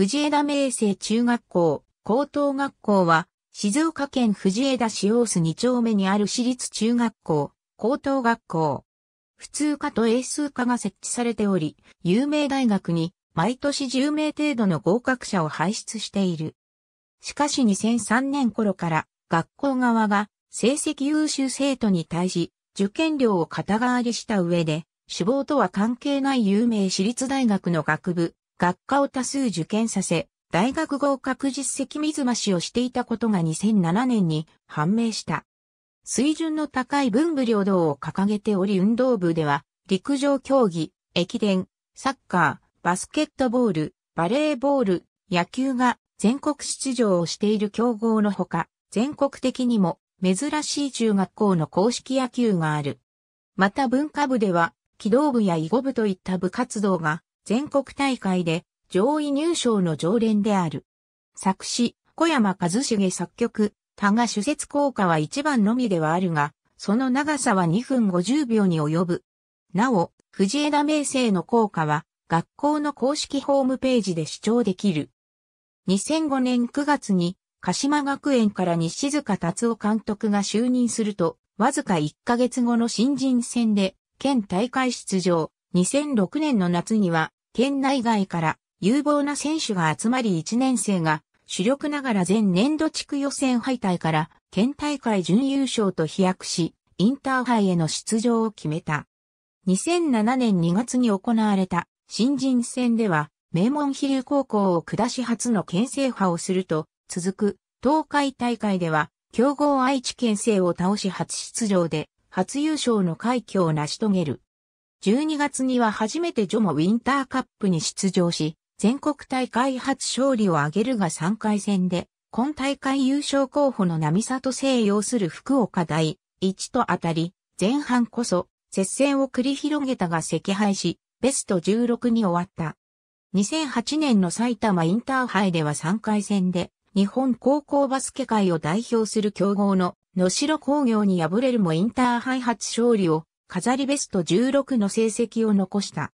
藤枝明生中学校、高等学校は、静岡県藤枝市大須2丁目にある私立中学校、高等学校。普通科と英数科が設置されており、有名大学に毎年10名程度の合格者を輩出している。しかし2003年頃から学校側が成績優秀生徒に対し受験料を肩代わりした上で、志望とは関係ない有名私立大学の学部、学科を多数受験させ、大学合格実績水増しをしていたことが2007年に判明した。水準の高い文武両道を掲げており運動部では、陸上競技、駅伝、サッカー、バスケットボール、バレーボール、野球が全国出場をしている競合のほか、全国的にも珍しい中学校の公式野球がある。また文化部では、機動部や囲碁部といった部活動が全国大会で上位入賞の常連である。作詞、小山和重作曲、他が主節効果は1番のみではあるが、その長さは2分50秒に及ぶ。なお、藤枝明生の効果は、学校の公式ホームページで視聴できる。2005年9月に、鹿島学園から西塚達夫監督が就任すると、わずか1ヶ月後の新人戦で、県大会出場。2006年の夏には、県内外から有望な選手が集まり1年生が主力ながら前年度地区予選敗退から県大会準優勝と飛躍し、インターハイへの出場を決めた。2007年2月に行われた新人戦では、名門飛龍高校を下し初の県制覇をすると、続く東海大会では、強豪愛知県制を倒し初出場で、初優勝の快挙を成し遂げる。12月には初めてジョモウィンターカップに出場し、全国大会初勝利を挙げるが3回戦で、今大会優勝候補の並里西洋する福岡大1と当たり、前半こそ接戦を繰り広げたが惜敗し、ベスト16に終わった。2008年の埼玉インターハイでは3回戦で、日本高校バスケ界を代表する強豪の野城工業に敗れるもインターハイ初勝利を飾りベスト16の成績を残した。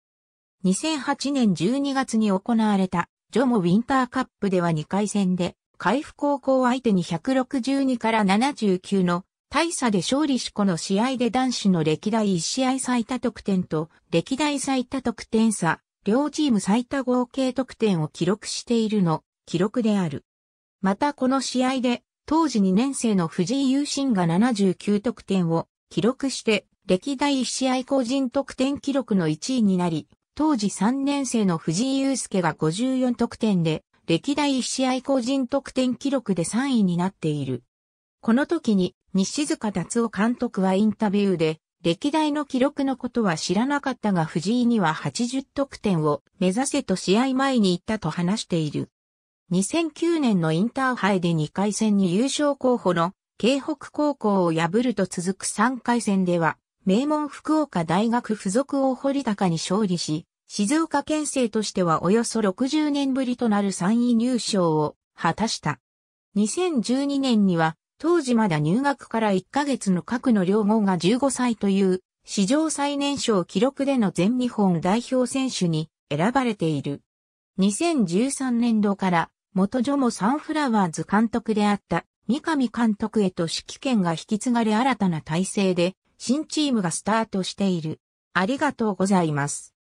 2008年12月に行われたジョモウィンターカップでは2回戦で、海部高校相手に162から79の大差で勝利しこの試合で男子の歴代1試合最多得点と歴代最多得点差、両チーム最多合計得点を記録しているの、記録である。またこの試合で、当時2年生の藤井優心が79得点を記録して歴代1試合個人得点記録の1位になり、当時3年生の藤井祐介が54得点で、歴代1試合個人得点記録で3位になっている。この時に、西塚達夫監督はインタビューで、歴代の記録のことは知らなかったが藤井には80得点を目指せと試合前に言ったと話している。2009年のインターハイで2回戦に優勝候補の京北高校を破ると続く3回戦では名門福岡大学附属大堀高に勝利し、静岡県政としてはおよそ60年ぶりとなる3位入賞を果たした。2012年には、当時まだ入学から1ヶ月の核の両方が15歳という、史上最年少記録での全日本代表選手に選ばれている。2013年度から、元女もサンフラワーズ監督であった三上監督へと指揮権が引き継がれ新たな体制で新チームがスタートしている。ありがとうございます。